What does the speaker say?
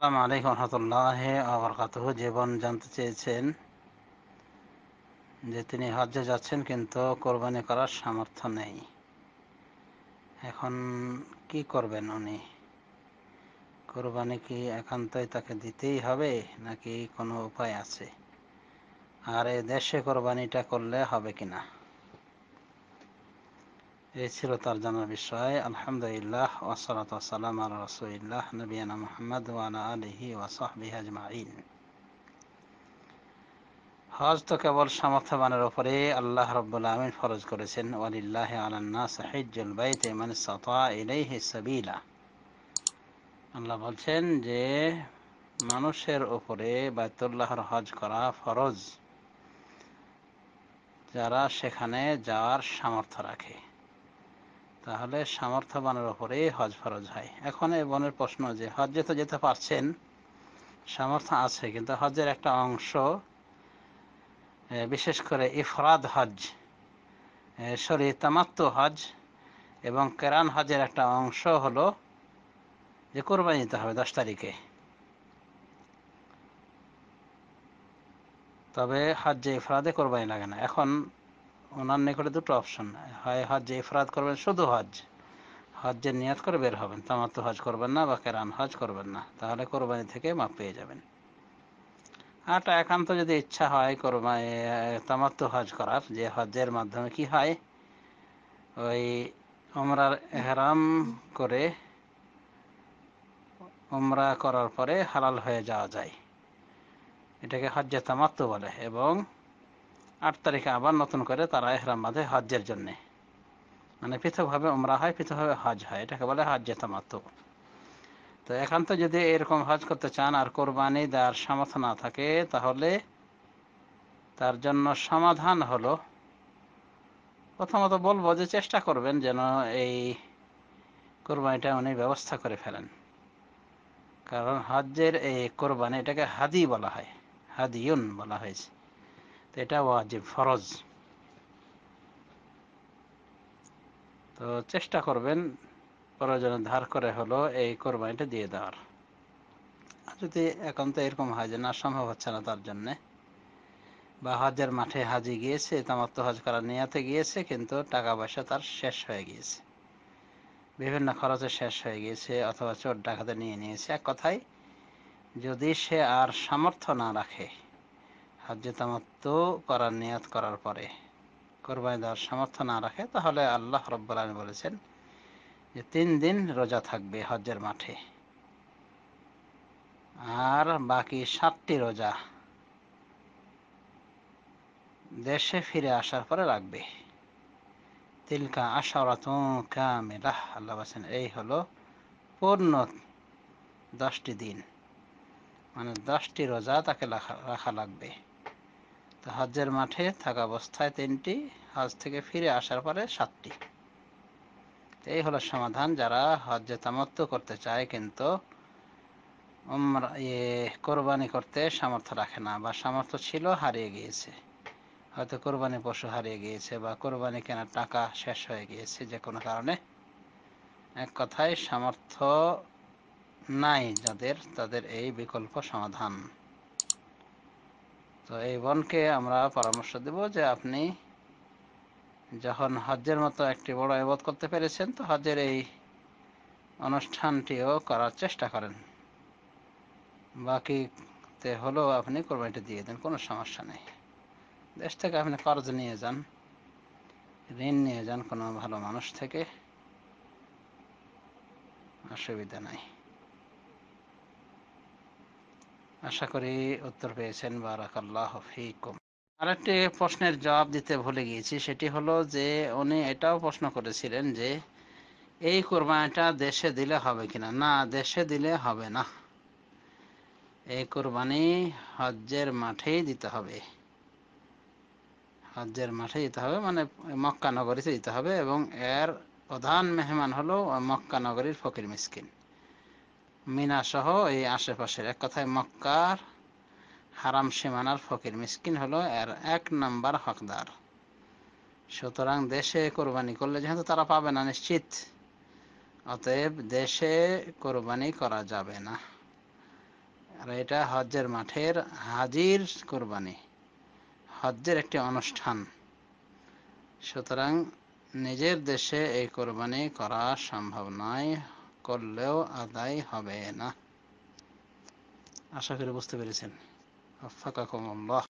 আসসালামু আলাইকুম রহমতুল্লাহ জানতে চেয়েছেন যে তিনি হজ্জে যাচ্ছেন কিন্তু কোরবানি করার সামর্থ্য নেই এখন কি করবেন উনি কোরবানি কি একান্তই তাকে দিতেই হবে নাকি কোনো উপায় আছে আর এ দেশে কোরবানিটা করলে হবে কিনা এই ছিল তার জানার বিষয় আলহামদুলিল্লাহ ওসলাত সালাম আল রসুল্লাহ নবীনা মোহাম্মদ ওয়ানা আলহি ওয়াসাহবি আজমাইন হজ তো কেবল সামর্থ্যবানের ওপরে আল্লাহ রব্বুল আমিন ফরজ করেছেন ওয়ালিল্লাহ আলান্না সাহিজুল বাইতে মানে সতা ইলাইহি সাবিলা আল্লাহ বলছেন যে মানুষের ওপরে বায়তুল্লাহর হজ করা ফরজ যারা সেখানে যাওয়ার সামর্থ্য রাখে তাহলে সামর্থ্যবানের ওপরে হজ ফরজ হয় এখন এই বোনের প্রশ্ন যে হজে তো যেতে পারছেন সামর্থ্য আছে কিন্তু হজের একটা অংশ বিশেষ করে ইফরাদ হজ সরি তামাত্ম হজ এবং কেরান হজের একটা অংশ হলো যে কোরবানি দিতে হবে দশ তারিখে তবে হজ্জে ইফরাদে কোরবানি লাগে না এখন ওনার নিকটে দুটো অপশন হয় হজ ইফরাত করবেন শুধু হজ হজ্জের নিয়াত করে বের হবেন তামাত হজ করবেন না বা কেরান হজ করবেন না তাহলে কোরবানি থেকে মাপ পেয়ে যাবেন আর একান্ত যদি ইচ্ছা হয় কোরবানি তামাত্ম হজ করার যে হজের মাধ্যমে কি হয় ওই ওমরার এহরাম করে ওমরা করার পরে হালাল হয়ে যাওয়া যায় এটাকে হজ্জে তামাত্ম বলে এবং আট তারিখে আবার নতুন করে তারা এহরাম বাঁধে হজ্জের জন্যে মানে পৃথকভাবে উমরা হয় পৃথকভাবে হজ হয় এটাকে বলে হজ্জে মাত্র তো একান্ত যদি এরকম হজ করতে চান আর কোরবানি দেওয়ার সামর্থ্য না থাকে তাহলে তার জন্য সমাধান হলো প্রথমত বলবো যে চেষ্টা করবেন যেন এই কোরবানিটা উনি ব্যবস্থা করে ফেলেন কারণ হজ্জের এই কোরবানি এটাকে হাদি বলা হয় হাদিউন বলা হয়েছে এটা ওয়াজিব ফরজ তো চেষ্টা করবেন প্রয়োজন ধার করে হলো এই কোরবানিটা দিয়ে দেওয়ার যদি এখন তো এরকম হয় যে না সম্ভব হচ্ছে না তার জন্যে বা হজের মাঠে হাজি গিয়েছে তামাত্ম হজ করা নিয়াতে গিয়েছে কিন্তু টাকা পয়সা তার শেষ হয়ে গিয়েছে বিভিন্ন খরচে শেষ হয়ে গিয়েছে অথবা চোর ডাকাতে নিয়ে নিয়েছে এক কথায় যদি সে আর সামর্থ্য না রাখে হজ্জে তামাত্ম করার নিয়াত করার পরে কোরবানি দেওয়ার সামর্থ্য না রাখে তাহলে আল্লাহ রব্বুল আলম বলেছেন যে তিন দিন রোজা থাকবে হজ্জের মাঠে আর বাকি সাতটি রোজা দেশে ফিরে আসার পরে রাখবে তিলকা আশারাতুন কামিলাহ আল্লাহ বলছেন এই হলো পূর্ণ দশটি দিন মানে দশটি রোজা তাকে রাখা রাখা লাগবে হজ্জের মাঠে থাকা অবস্থায় তিনটি হজ থেকে ফিরে আসার পরে সাতটি এই হলো সমাধান যারা হজ্জে তামত্ব করতে চায় কিন্তু ইয়ে কোরবানি করতে সামর্থ্য রাখে না বা সামর্থ্য ছিল হারিয়ে গিয়েছে হয়তো কোরবানি পশু হারিয়ে গিয়েছে বা কোরবানি কেনার টাকা শেষ হয়ে গিয়েছে যে কোনো কারণে এক কথায় সামর্থ্য নাই যাদের তাদের এই বিকল্প সমাধান তো এই বোনকে আমরা পরামর্শ দেব যে আপনি যখন হজ্জের মতো একটি বড় এবধ করতে পেরেছেন তো হজ্জের এই অনুষ্ঠানটিও করার চেষ্টা করেন বাকিতে হলেও আপনি কোরবানিটা দিয়ে দেন কোনো সমস্যা নেই দেশ থেকে আপনি কর্জ নিয়ে যান ঋণ নিয়ে যান কোনো ভালো মানুষ থেকে অসুবিধা নাই আশা করি উত্তর পেয়েছেন বারাকাল্লাহ ফিকুম আরেকটি প্রশ্নের জবাব দিতে ভুলে গিয়েছি সেটি হলো যে উনি এটাও প্রশ্ন করেছিলেন যে এই কোরবানিটা দেশে দিলে হবে কিনা না দেশে দিলে হবে না এই কোরবানি হজ্জের মাঠেই দিতে হবে হজ্জের মাঠে দিতে হবে মানে মক্কা নগরীতে দিতে হবে এবং এর প্রধান মেহমান হলো মক্কা নগরীর ফকির মিসকিন মিনা সহ এই আশেপাশের এক কথায় মক্কার হারাম সীমানার ফকির মিসকিন হলো এর এক নাম্বার হকদার সুতরাং দেশে কোরবানি করলে যেহেতু তারা পাবে না নিশ্চিত অতএব দেশে কোরবানি করা যাবে না আর এটা হজ্জের মাঠের হাজির কোরবানি হজ্জের একটি অনুষ্ঠান সুতরাং নিজের দেশে এই কোরবানি করা সম্ভব নয় করলেও আদায় হবে না আশা করি বুঝতে পেরেছেন আফাকাকুমুল্লাহ